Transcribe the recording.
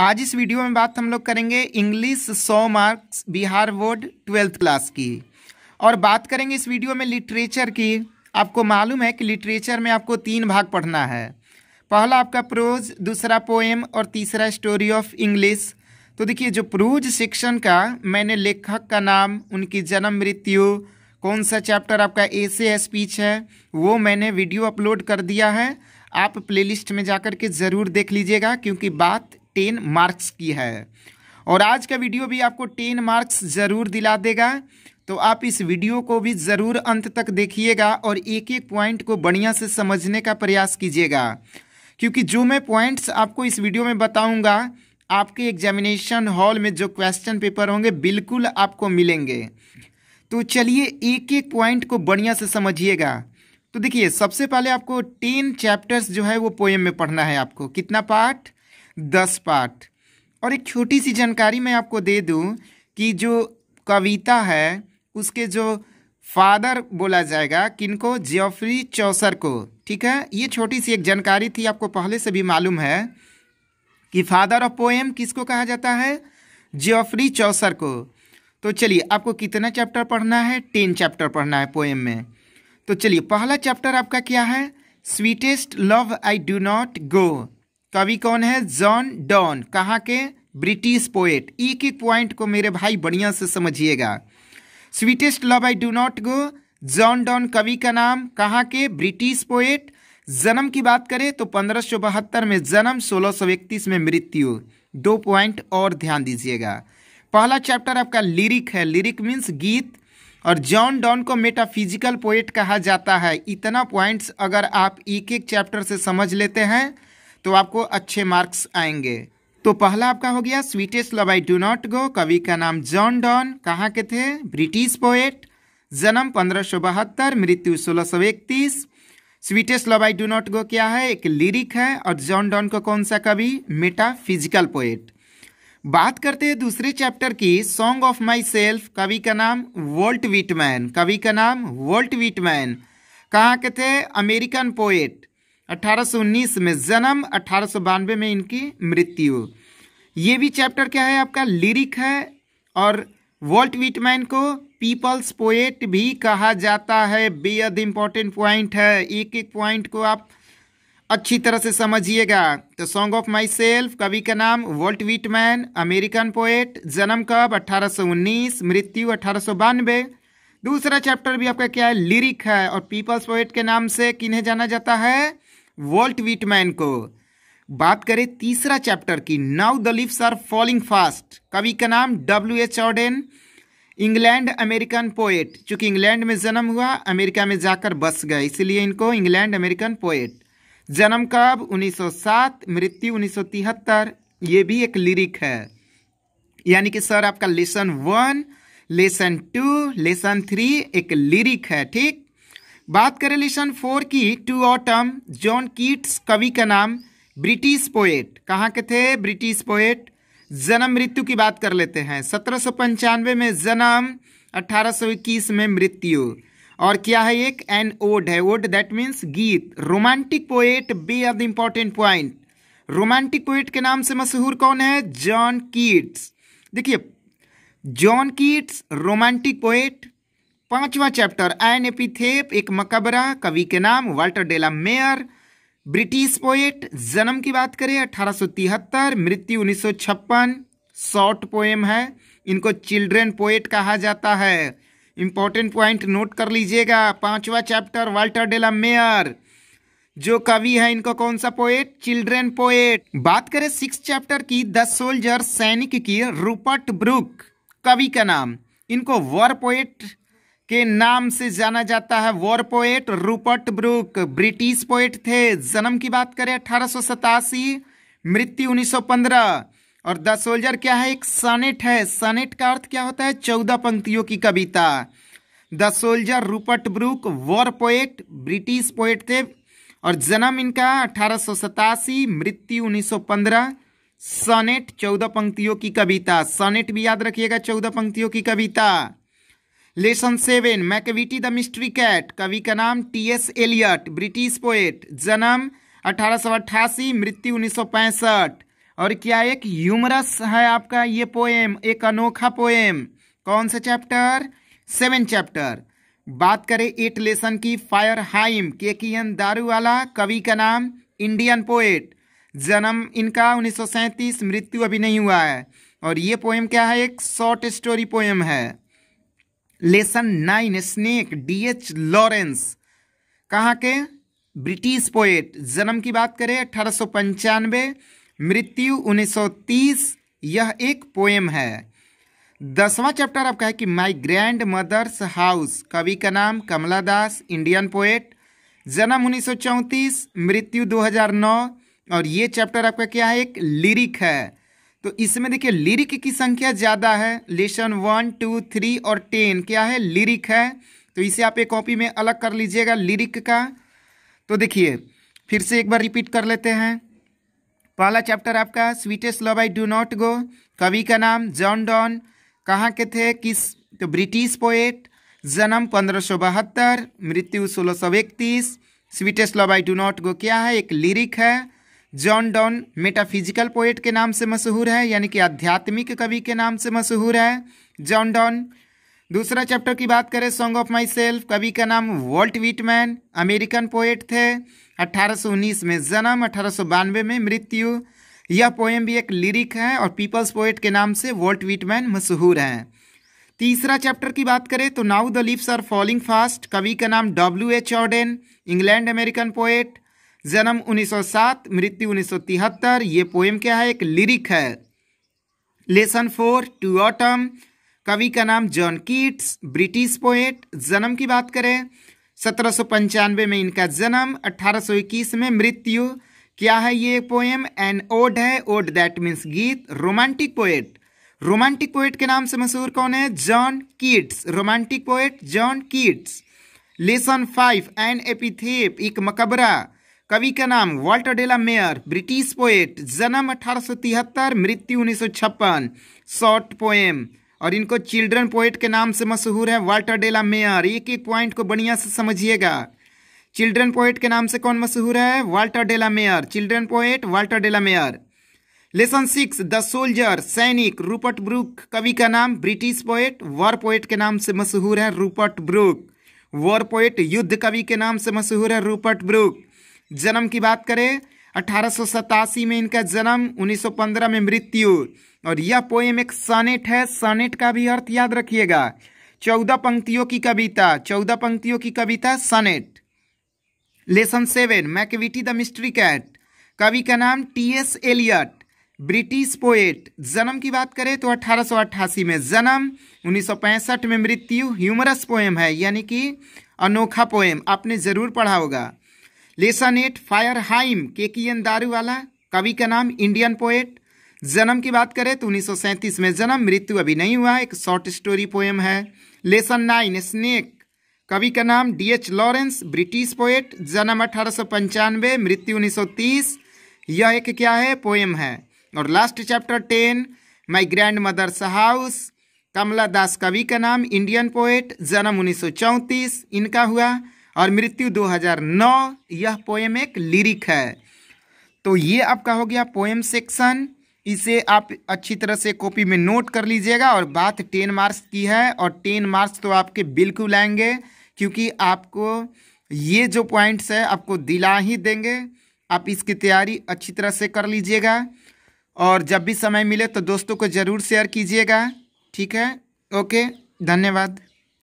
आज इस वीडियो में बात हम लोग करेंगे इंग्लिश सौ marks Bihar board twelfth class की और बात करेंगे इस वीडियो में लिटरेचर की आपको मालूम है कि लिटरेचर में आपको तीन भाग पढ़ना है पहला आपका प्रोज दूसरा पोएम और तीसरा स्टोरी ऑफ इंग्लिश तो देखिए जो प्रोज सेक्शन का मैंने लेखक का नाम उनकी जन्म मृत्यु कौन सा चैप्टर आपका ऐसे स्पीच है वो मैंने वीडियो अपलोड कर दिया है आप प्लेलिस्ट में जाकर के ज़रूर देख लीजिएगा क्योंकि बात टेन मार्क्स की है और आज का वीडियो भी आपको टेन मार्क्स ज़रूर दिला देगा तो आप इस वीडियो को भी ज़रूर अंत तक देखिएगा और एक एक पॉइंट को बढ़िया से समझने का प्रयास कीजिएगा क्योंकि जो मैं पॉइंट्स आपको इस वीडियो में बताऊंगा आपके एग्जामिनेशन हॉल में जो क्वेश्चन पेपर होंगे बिल्कुल आपको मिलेंगे तो चलिए एक एक पॉइंट को बढ़िया से समझिएगा तो देखिए सबसे पहले आपको टेन चैप्टर्स जो है वो पोएम में पढ़ना है आपको कितना पार्ट दस पाठ और एक छोटी सी जानकारी मैं आपको दे दूं कि जो कविता है उसके जो फादर बोला जाएगा किनको जियोफ्री चौसर को ठीक है ये छोटी सी एक जानकारी थी आपको पहले से भी मालूम है कि फादर ऑफ पोएम किसको कहा जाता है जियोफ्री चौसर को तो चलिए आपको कितना चैप्टर पढ़ना है टेन चैप्टर पढ़ना है पोएम में तो चलिए पहला चैप्टर आपका क्या है sweetest love I do not go कवि कौन है जॉन डॉन कहाँ के ब्रिटिश पोएट एक एक पॉइंट को मेरे भाई बढ़िया से समझिएगा sweetest love I do not go John Donne कवि का नाम कहाँ के ब्रिटिश पोएट जन्म की बात करें तो पंद्रह में जन्म सोलह में मृत्यु दो पॉइंट और ध्यान दीजिएगा पहला चैप्टर आपका लिरिक है लिरिक मीन्स गीत और जॉन डॉन को मेटाफिजिकल पोएट कहा जाता है इतना पॉइंट्स अगर आप एक एक चैप्टर से समझ लेते हैं तो आपको अच्छे मार्क्स आएंगे तो पहला आपका हो गया sweetest love I do not go कवि का नाम जॉन डॉन कहाँ के थे ब्रिटिश पोएट जन्म पंद्रह मृत्यु सोलह sweetest love I do not go क्या है एक लिरिक है और जॉन डॉन का कौन सा कवि मेटा फिजिकल पोएट बात करते हैं दूसरे चैप्टर की सॉन्ग ऑफ माई सेल्फ कवि का नाम वोल्ट वीटमैन कवि का नाम वोल्ट वीटमैन कहाँ के थे अमेरिकन पोएट 1819 में जन्म अठारह में इनकी मृत्यु ये भी चैप्टर क्या है आपका लिरिक है और वॉल्ट विटमैन को पीपल्स पोएट भी कहा जाता है बेहद इंपॉर्टेंट पॉइंट है एक एक पॉइंट को आप अच्छी तरह से समझिएगा तो सॉन्ग ऑफ माई सेल्फ कवि का नाम वॉल्ट विटमैन अमेरिकन पोएट जन्म कब 1819 मृत्यु अठारह दूसरा चैप्टर भी आपका क्या है लिरिक है और पीपल्स पोएट के नाम से किन्हें जाना जाता है वॉल्ट विटमैन को बात करें तीसरा चैप्टर की now the lips are falling fast कवि का नाम W H Auden England American poet चूंकि इंग्लैंड में जन्म हुआ अमेरिका में जाकर बस गए इसलिए इनको इंग्लैंड अमेरिकन पोएट जन्म कब 1907 मृत्यु 1973 ये भी एक लिरिक है यानी कि सर आपका lesson one lesson two lesson three एक लिरिक है ठीक बात करें लेसन फोर की टू ऑटम जॉन कीट्स कवि का नाम ब्रिटिश पोएट कहाँ के थे ब्रिटिश पोएट जन्म मृत्यु की बात कर लेते हैं सत्रह में जन्म 1821 में मृत्यु और क्या है एक एन ओड है ओड दैट मीन्स गीत romantic poet be of the important point romantic poet के नाम से मशहूर कौन है जॉन कीट्स देखिए जॉन कीट्स रोमांटिक पोएट पांचवा चैप्टर एन एपीथेप एक मकबरा कवि के नाम Walter de la Mare British poet जन्म की बात करें अठारह मृत्यु उन्नीस शॉर्ट पोएम है इनको चिल्ड्रेन पोएट कहा जाता है इंपॉर्टेंट पॉइंट नोट कर लीजिएगा पांचवा चैप्टर वाल्टर डेला मेयर जो कवि है इनको कौन सा पोएट चिल्ड्रेन पोएट बात करें सिक्स चैप्टर की द सोल्जर सैनिक की रूपर्ट ब्रुक कवि का नाम इनको वर पोएट के नाम से जाना जाता है war poet Rupert Brooke British poet थे जन्म की बात करें अठारह मृत्यु 1915 और द सोल्जर क्या है एक सनेट है सनेट का अर्थ क्या होता है चौदह पंक्तियों की कविता the soldier Rupert Brooke war poet British poet थे और जन्म इनका अठारह मृत्यु 1915 सनेट चौदह पंक्तियों की कविता सनेट भी याद रखिएगा चौदह पंक्तियों की कविता lesson seven Macavity the mystery cat कवि का नाम T S Eliot British poet जन्म अठारह मृत्यु उन्नीस और क्या एक ह्यूमरस है आपका ये पोएम एक अनोखा पोएम कौन सा चैप्टर सेवन चैप्टर बात करें एट लेसन की फायर हाइम के की एन दारू वाला कवि का नाम इंडियन पोएट जन्म इनका उन्नीस मृत्यु अभी नहीं हुआ है और ये पोएम क्या है एक शॉर्ट स्टोरी पोएम है lesson nine snake DH Lawrence कहाँ के ब्रिटिश पोएट जन्म की बात करें अठारह मृत्यु 1930 यह एक पोएम है दसवां चैप्टर आपका है कि माय ग्रैंड मदर्स हाउस कवि का नाम कमला दास इंडियन पोएट जन्म 1934 मृत्यु 2009 और ये चैप्टर आपका क्या है एक लिरिक है तो इसमें देखिए लिरिक की संख्या ज़्यादा है लेसन वन टू थ्री और टेन क्या है लिरिक है तो इसे आप एक कॉपी में अलग कर लीजिएगा लिरिक का तो देखिए फिर से एक बार रिपीट कर लेते हैं पहला चैप्टर आपका sweetest love I do not go कवि का नाम जॉन डॉन कहाँ के थे किस तो ब्रिटिश पोएट जन्म पंद्रह सौ बहत्तर मृत्यु सोलह सौ इकतीस sweetest love I do not go क्या है एक लिरिक है जॉन डॉन मेटाफिजिकल पोएट के नाम से मशहूर है यानी कि आध्यात्मिक कवि के नाम से मशहूर है जॉन डॉन दूसरा चैप्टर की बात करें सॉन्ग ऑफ माई सेल्फ कवि का नाम वॉल्ट विटमैन अमेरिकन पोएट थे 1819 में जन्म अठारह में मृत्यु यह पोएम भी एक लिरिक है और पीपल्स पोएट के नाम से वॉल्ट विटमैन मशहूर हैं तीसरा चैप्टर की बात करें तो now the lips are falling fast कवि का नाम W H Auden England American poet जन्म 1907 मृत्यु 1973 ये पोएम क्या है एक लिरिक है लेसन फोर टू ऑटम कवि का नाम जॉन कीट्स ब्रिटिश पोएट जन्म की बात करें सत्रह में इनका जन्म 1821 में मृत्यु क्या है ये पोएम एन ओड है ओड दैट मीन्स गीत रोमांटिक पोएट रोमांटिक पोएट के नाम से मशहूर कौन है John Keats romantic poet John Keats lesson five an epitaph एक मकबरा कवि का नाम Walter de la Mare British poet जन्म अठारह मृत्यु उन्नीस शॉर्ट पोएम और इनको चिल्ड्रन पोएट के नाम से मशहूर है वाल्टर डेला मेयर एक एक पॉइंट को बढ़िया से समझिएगा चिल्ड्रन पोएट के नाम से कौन मशहूर है Walter de la Mare children poet Walter de la Mare lesson six the soldier सैनिक रूपर्ट ब्रुक कवि का नाम ब्रिटिश पोएट वॉर पोएट के नाम से मशहूर है रूपर्ट ब्रुक वॉर पोएट युद्ध कवि के नाम से मशहूर है रूपर्ट ब्रुक जन्म की बात करें अठारह में इनका जन्म 1915 में मृत्यु और यह पोएम एक सनेट है सनेट का भी अर्थ याद रखिएगा चौदह पंक्तियों की कविता चौदह पंक्तियों की कविता sonnet lesson seven Macavity the mystery cat कवि का नाम T S Eliot British poet जन्म की बात करें तो अठारह में जन्म 1965 में मृत्यु ह्यूमरस पोएम है यानी कि अनोखा पोएम आपने ज़रूर पढ़ा होगा लेसन एट फायर हाइम के की एन दारूवाला कवि का नाम इंडियन पोएट जन्म की बात करें तो 1937 में जन्म मृत्यु अभी नहीं हुआ एक शॉर्ट स्टोरी पोएम है लेसन नाइन स्नेक कवि का नाम D H Lawrence British poet जन्म अठारह मृत्यु 1930 यह एक क्या है पोएम है और last chapter ten my grandmother's house Kamala Das कवि का नाम इंडियन पोएट जन्म उन्नीस इनका हुआ और मृत्यु 2009 यह पोएम एक लिरिक है तो ये आपका हो गया पोएम सेक्शन इसे आप अच्छी तरह से कॉपी में नोट कर लीजिएगा और बात टेन मार्क्स की है और टेन मार्क्स तो आपके बिल्कुल आएंगे क्योंकि आपको ये जो पॉइंट्स है आपको दिला ही देंगे आप इसकी तैयारी अच्छी तरह से कर लीजिएगा और जब भी समय मिले तो दोस्तों को ज़रूर शेयर कीजिएगा ठीक है ओके धन्यवाद